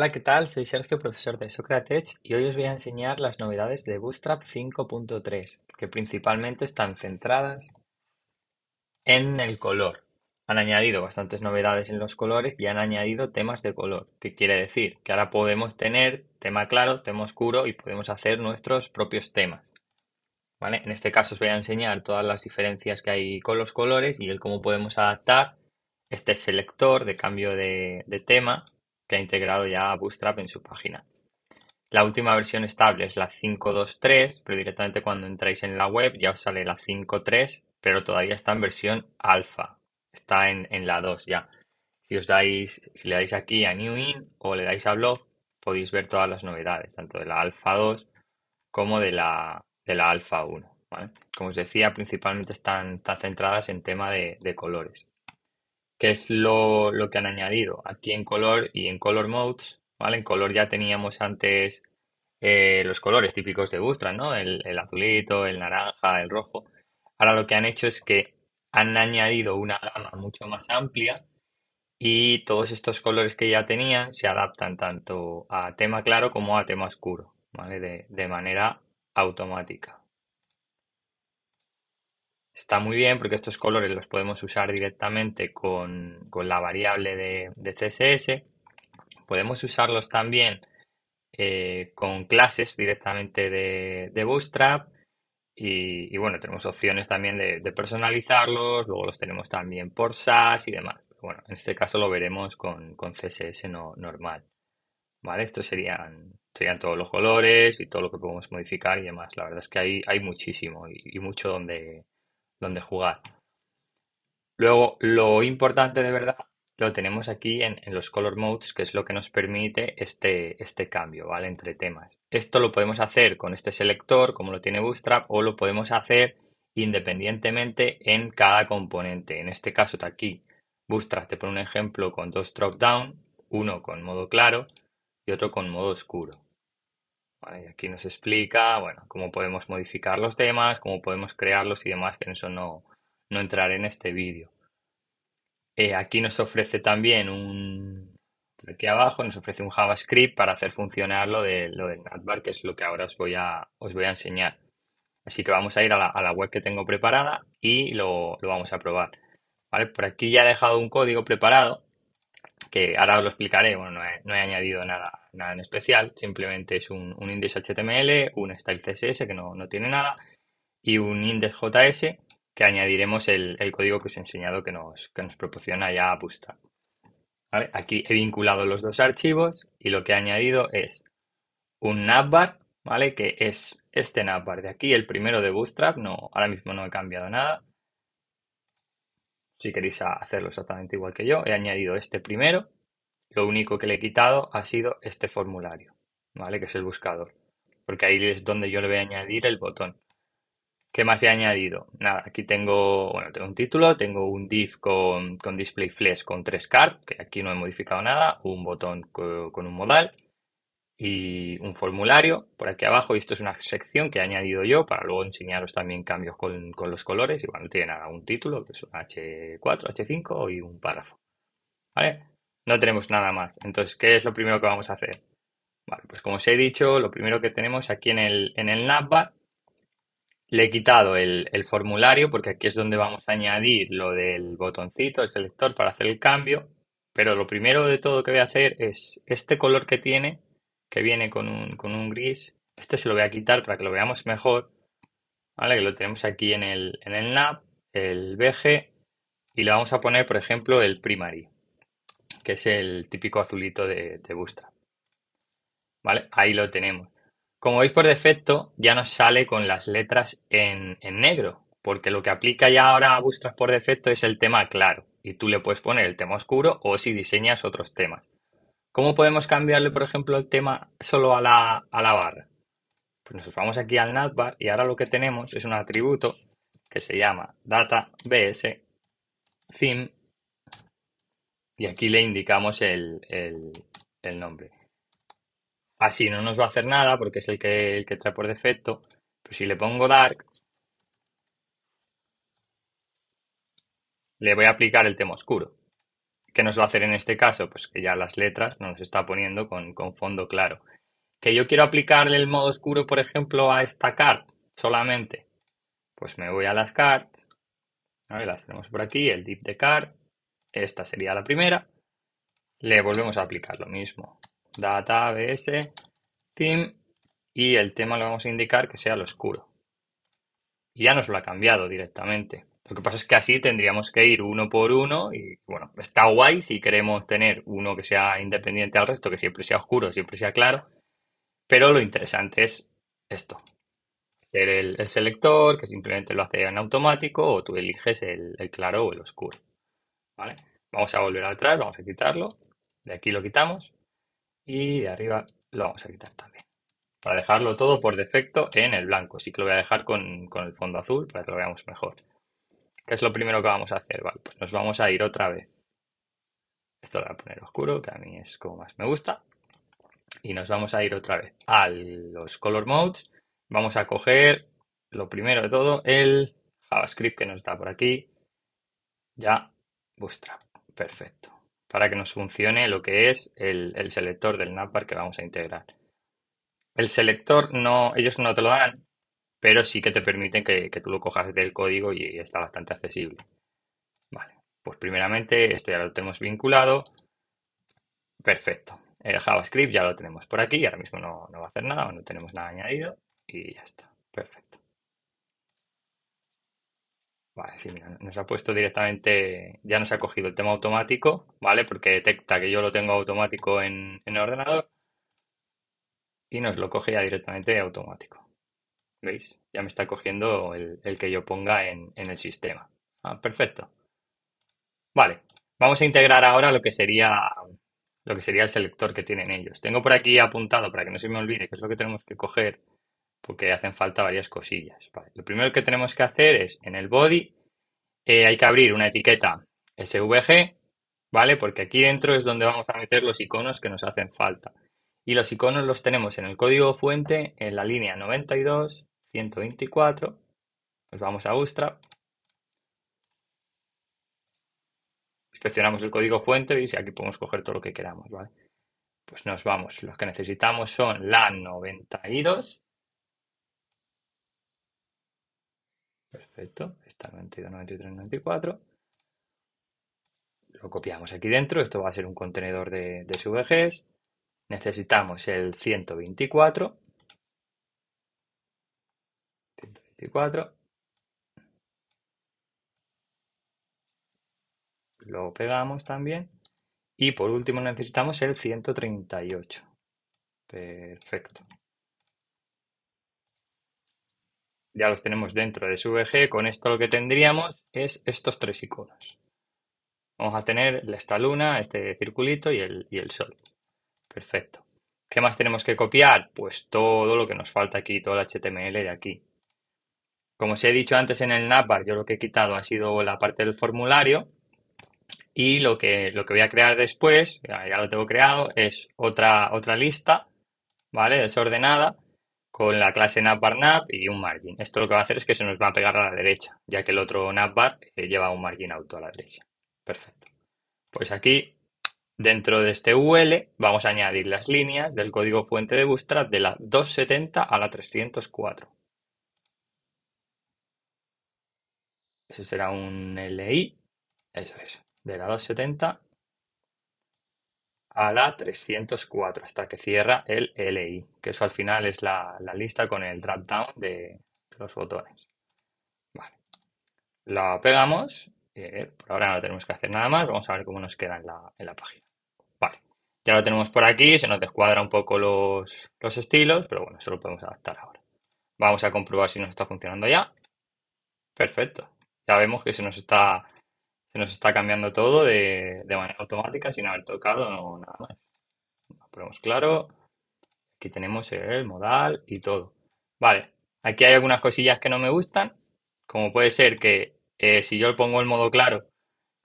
Hola, ¿qué tal? Soy Sergio, profesor de Socrates, y hoy os voy a enseñar las novedades de Bootstrap 5.3, que principalmente están centradas en el color. Han añadido bastantes novedades en los colores y han añadido temas de color, que quiere decir que ahora podemos tener tema claro, tema oscuro y podemos hacer nuestros propios temas. En este caso os voy a enseñar todas las diferencias que hay con los colores y el cómo podemos adaptar este selector de cambio de tema que ha integrado ya Bootstrap en su página. La última versión estable es la 5.2.3, pero directamente cuando entráis en la web ya os sale la 5.3, pero todavía está en versión alfa. Está en, la 2 ya. Si os dais, si le dais aquí a New In o le dais a Blog, podéis ver todas las novedades, tanto de la alfa 2 como de la, de la alfa 1. Como os decía, principalmente están, centradas en tema de colores. ¿Qué es lo, que han añadido aquí en color y en color modes, ¿vale? En color ya teníamos antes eh, los colores típicos de Bootstrap, ¿no? El, azulito, el naranja, el rojo. Ahora lo que han hecho es que han añadido una gama mucho más amplia y todos estos colores que ya tenían se adaptan tanto a tema claro como a tema oscuro, ¿vale? de manera automática. Está muy bien porque estos colores los podemos usar directamente con, la variable de, CSS. Podemos usarlos también eh, con clases directamente de, de Bootstrap. Y, bueno, tenemos opciones también de, personalizarlos. Luego los tenemos también por SAS y demás. Bueno, en este caso lo veremos con, CSS normal. ¿Vale? Estos serían serían todos los colores y todo lo que podemos modificar y demás. La verdad es que hay, hay muchísimo y mucho donde, donde jugar. Luego, lo importante de verdad lo tenemos aquí en, los color modes, que es lo que nos permite este, este cambio, ¿vale? Entre temas. Esto lo podemos hacer con este selector, como lo tiene Bootstrap, o lo podemos hacer independientemente en cada componente. En este caso, de aquí, Bootstrap te pone un ejemplo con dos drop down, uno con modo claro y otro con modo oscuro aquí nos explica, bueno, cómo podemos modificar los temas, cómo podemos crearlos y demás, que en eso no, no entraré en este vídeo. Eh, aquí nos ofrece también un, aquí abajo nos ofrece un JavaScript para hacer funcionar lo, de, lo del Navbar, que es lo que ahora os voy a, os voy a enseñar. Así que vamos a ir a la, web que tengo preparada y lo, vamos a probar. Por aquí ya he dejado un código preparado, que ahora os lo explicaré, bueno, no he añadido nada nada en especial, simplemente es un, un HTML, un style CSS que no, tiene nada y un index JS que añadiremos el, código que os he enseñado que nos, nos proporciona ya Bootstrap. Aquí he vinculado los dos archivos y lo que he añadido es un navbar, ¿vale? Que es este navbar de aquí, el primero de Bootstrap, no, ahora mismo no he cambiado nada. Si queréis hacerlo exactamente igual que yo, he añadido este primero lo único que le he quitado ha sido este formulario, ¿vale? Que es el buscador, porque ahí es donde yo le voy a añadir el botón. ¿Qué más he añadido? Nada, aquí tengo, bueno, tengo un título, tengo un div con, display flash con tres cards, que aquí no he modificado nada, un botón con un modal y un formulario por aquí abajo. Y esto es una sección que he añadido yo para luego enseñaros también cambios con, con los colores. y no tiene nada, un título, que es un H4, H5 y un párrafo. ¿Vale? No tenemos nada más. Entonces, ¿qué es lo primero que vamos a hacer? Vale, pues como os he dicho, lo primero que tenemos aquí en el, en Navbar, le he quitado el, formulario porque aquí es donde vamos a añadir lo del botoncito, el selector para hacer el cambio. Pero lo primero de todo que voy a hacer es este color que tiene, que viene con un, gris. Este se lo voy a quitar para que lo veamos mejor. ¿Vale? Que lo tenemos aquí en el, en el el BG, y le vamos a poner, por ejemplo, el primary que es el típico azulito de, de ¿Vale? Ahí lo tenemos. Como veis por defecto, ya nos sale con las letras en, en negro, porque lo que aplica ya ahora a Bootstrap por defecto es el tema claro, y tú le puedes poner el tema oscuro o si diseñas otros temas. ¿Cómo podemos cambiarle, por ejemplo, el tema solo a la, barra? Pues nos vamos aquí al navbar y ahora lo que tenemos es un atributo que se llama bs theme y aquí le indicamos el, nombre. Así no nos va a hacer nada porque es el que, el que trae por defecto, pero si le pongo dark, le voy a aplicar el tema oscuro. ¿Qué nos va a hacer en este caso? Pues que ya las letras nos está poniendo con, fondo claro. ¿Que yo quiero aplicarle el modo oscuro, por ejemplo, a esta card solamente? Pues me voy a las cards. las tenemos por aquí, el deep de card. Esta sería la primera. Le volvemos a aplicar lo mismo. Data, ABS, theme y el tema lo vamos a indicar que sea lo oscuro. Y ya nos lo ha cambiado directamente. Lo que pasa es que así tendríamos que ir uno por uno y bueno, está guay si queremos tener uno que sea independiente al resto, que siempre sea oscuro, siempre sea claro. Pero lo interesante es esto. El, el selector que simplemente lo hace en automático o tú eliges el claro o el oscuro. Vamos a volver atrás, vamos a quitarlo. De aquí lo quitamos y de arriba lo vamos a quitar también. Para dejarlo todo por defecto en el blanco. Así que lo voy a dejar con, el fondo azul para que lo veamos mejor. ¿Qué es lo primero que vamos a hacer? pues nos vamos a ir otra vez. Esto lo voy a poner oscuro, que a mí es como más me gusta. Y nos vamos a ir otra vez a los color modes. Vamos a coger lo primero de todo, el JavaScript que nos está por aquí. Ya Bootstrap. Perfecto. Para que nos funcione lo que es el, selector del NAPAR que vamos a integrar. El selector no, ellos no te lo dan, pero sí que te permiten que, tú lo cojas del código y está bastante accesible. Vale, pues primeramente este ya lo tenemos vinculado. Perfecto. El JavaScript ya lo tenemos por aquí, ahora mismo no, no va a hacer nada, no tenemos nada añadido y ya está. Perfecto nos ha puesto directamente, ya nos ha cogido el tema automático, ¿vale? Porque detecta que yo lo tengo automático en, el ordenador y nos lo coge ya directamente automático. ¿Veis? Ya me está cogiendo el, que yo ponga en, el sistema. Ah, perfecto. Vale, vamos a integrar ahora lo que sería lo que sería el selector que tienen ellos. Tengo por aquí apuntado para que no se me olvide que es lo que tenemos que coger porque hacen falta varias cosillas. Lo primero que tenemos que hacer es en el body eh, hay que abrir una etiqueta SVG, ¿vale? Porque aquí dentro es donde vamos a meter los iconos que nos hacen falta. Y los iconos los tenemos en el código fuente en la línea 92, 124. Nos vamos a Bootstrap. Inspeccionamos el código fuente y aquí podemos coger todo lo que queramos, ¿vale? Pues nos vamos. Los que necesitamos son la 92, Perfecto, está 92, 93, 94. Lo copiamos aquí dentro, esto va a ser un contenedor de, de SVGs. Necesitamos el 124. 124. Lo pegamos también. Y por último necesitamos el 138. Perfecto. ya los tenemos dentro de su SVG. Con esto lo que tendríamos es estos tres iconos. Vamos a tener esta luna, este circulito y el, sol. Perfecto. ¿Qué más tenemos que copiar? Pues todo lo que nos falta aquí, todo el HTML de aquí. Como os he dicho antes en el Napar, yo lo que he quitado ha sido la parte del formulario y lo que, lo que voy a crear después, ya, lo tengo creado, es otra, otra lista, ¿vale? Desordenada, con la clase navbar nav y un margin. Esto lo que va a hacer es que se nos va a pegar a la derecha, ya que el otro navbar eh, lleva un margin auto a la derecha. Perfecto. Pues aquí, dentro de este UL, vamos a añadir las líneas del código fuente de Bootstrap de la 270 a la 304. Ese será un LI, eso es, de la 270 a la 304 hasta que cierra el LI, que eso al final es la, lista con el drop down de los botones. Vale. La pegamos. Eh, por ahora no tenemos que hacer nada más. Vamos a ver cómo nos queda en la, página. Vale. Ya lo tenemos por aquí. Se nos descuadra un poco los, los estilos, pero bueno, eso lo podemos adaptar ahora. Vamos a comprobar si nos está funcionando ya. Perfecto. Ya vemos que se nos está se nos está cambiando todo de, manera automática sin haber tocado nada más. ponemos claro. Aquí tenemos el modal y todo. Vale, aquí hay algunas cosillas que no me gustan, como puede ser que eh, si yo pongo el modo claro,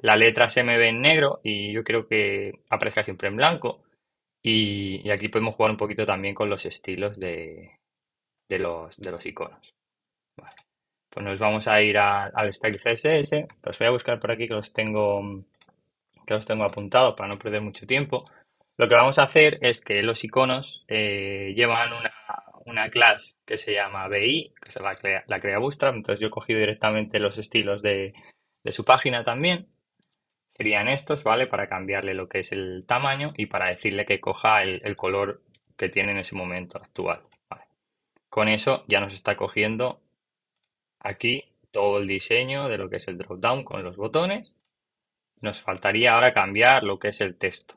la letra se me ve en negro y yo quiero que aparezca siempre en blanco. Y, aquí podemos jugar un poquito también con los estilos de, de, los, de los iconos. Vale pues nos vamos a ir al style CSS. Los voy a buscar por aquí que los tengo que los tengo apuntados para no perder mucho tiempo. Lo que vamos a hacer es que los iconos eh, llevan una, una, que se llama BI, que se la crea, la crea Bootstrap. Entonces yo he cogido directamente los estilos de, su página también. Serían estos, ¿vale? Para cambiarle lo que es el tamaño y para decirle que coja el, color que tiene en ese momento actual. Con eso ya nos está cogiendo Aquí todo el diseño de lo que es el drop-down con los botones. Nos faltaría ahora cambiar lo que es el texto.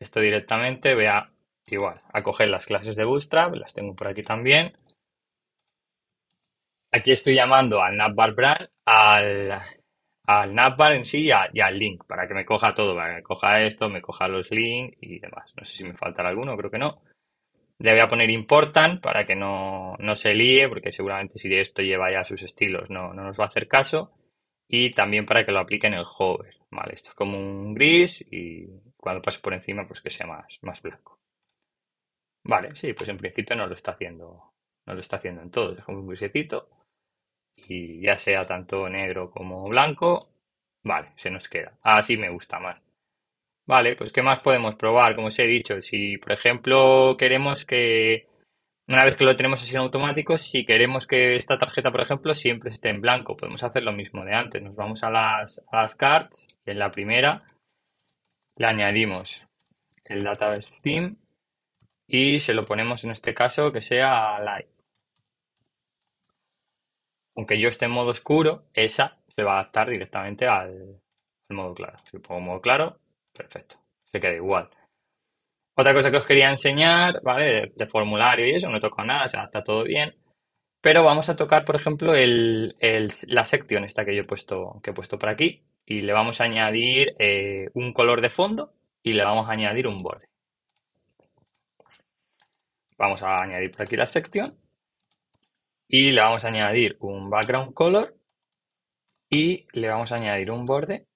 Esto directamente vea igual, a coger las clases de Bootstrap, las tengo por aquí también. Aquí estoy llamando al Navbar Brand, al, al Navbar en sí y, y, al link, para que me coja todo, para que me coja esto, me coja los links y demás. No sé si me faltará alguno, creo que no. Le voy a poner importan para que no, se líe, porque seguramente si de esto lleva ya sus estilos no, nos va a hacer caso. Y también para que lo aplique en el hover. Vale, esto es como un gris y cuando pase por encima pues que sea más, más blanco. Vale, sí, pues en principio no lo está haciendo, no lo está haciendo en todo. Es como un grisecito y ya sea tanto negro como blanco, vale, se nos queda. Así me gusta más. Vale, pues ¿qué más podemos probar? Como os he dicho, si por ejemplo queremos que una vez que lo tenemos así en automático, si queremos que esta tarjeta, por ejemplo, siempre esté en blanco, podemos hacer lo mismo de antes. Nos vamos a las, a las cards, en la primera le añadimos el database theme y se lo ponemos en este caso que sea light. Aunque yo esté en modo oscuro, esa se va a adaptar directamente al, al modo claro. Si pongo modo claro, Perfecto, se queda igual. Otra cosa que os quería enseñar, ¿vale? De, formulario y eso, no toco nada, o sea, está todo bien. Pero vamos a tocar, por ejemplo, el, la sección esta que yo he puesto, que he puesto por aquí. Y le vamos a añadir eh, un color de fondo y le vamos a añadir un borde. Vamos a añadir por aquí la sección Y le vamos a añadir un background color. Y le vamos a añadir un borde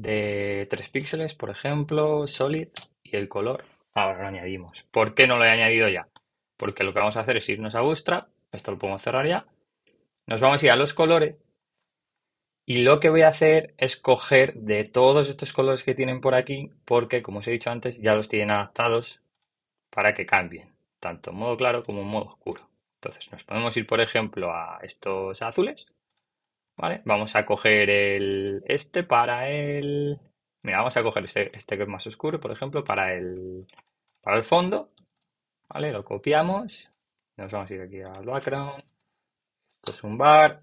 de tres píxeles, por ejemplo, solid y el color. Ahora lo añadimos. ¿Por qué no lo he añadido ya? Porque lo que vamos a hacer es irnos a Bootstrap, esto lo podemos cerrar ya. Nos vamos a ir a los colores y lo que voy a hacer es coger de todos estos colores que tienen por aquí, porque como os he dicho antes, ya los tienen adaptados para que cambien, tanto en modo claro como en modo oscuro. Entonces nos podemos ir, por ejemplo, a estos azules Vamos a coger el este para el... Mira, vamos a coger este, este que es más oscuro, por ejemplo, para el, para el fondo. Lo copiamos. Nos vamos a ir aquí al background. Esto es un bar.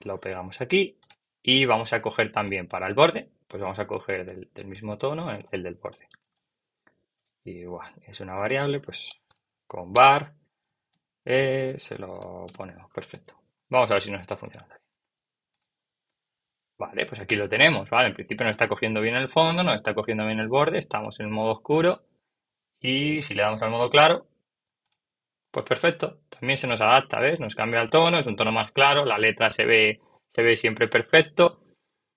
Lo pegamos aquí. Y vamos a coger también para el borde. Pues vamos a coger del, mismo tono el, del borde. igual, es una variable, pues con bar. Eh, se lo ponemos. Perfecto. Vamos a ver si nos está funcionando. Vale, pues aquí lo tenemos, ¿vale? En principio no está cogiendo bien el fondo, no está cogiendo bien el borde, estamos en modo oscuro y si le damos al modo claro, pues perfecto, también se nos adapta, ¿ves? Nos cambia el tono, es un tono más claro, la letra se ve, se ve siempre perfecto.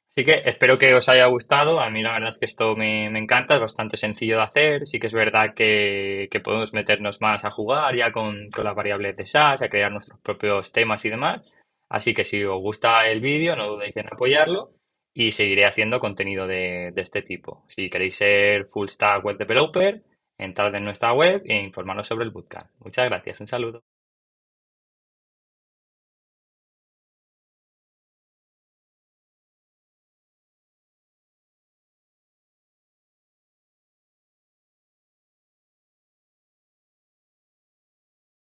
Así que espero que os haya gustado, a mí la verdad es que esto me, encanta, es bastante sencillo de hacer, sí que es verdad que, podemos meternos más a jugar ya con, con las variables de SAS, a crear nuestros propios temas y demás. Así que si os gusta el vídeo, no dudéis en apoyarlo y seguiré haciendo contenido de, este tipo. Si queréis ser full stack web developer, entrad en nuestra web e informaros sobre el bootcamp. Muchas gracias, un saludo.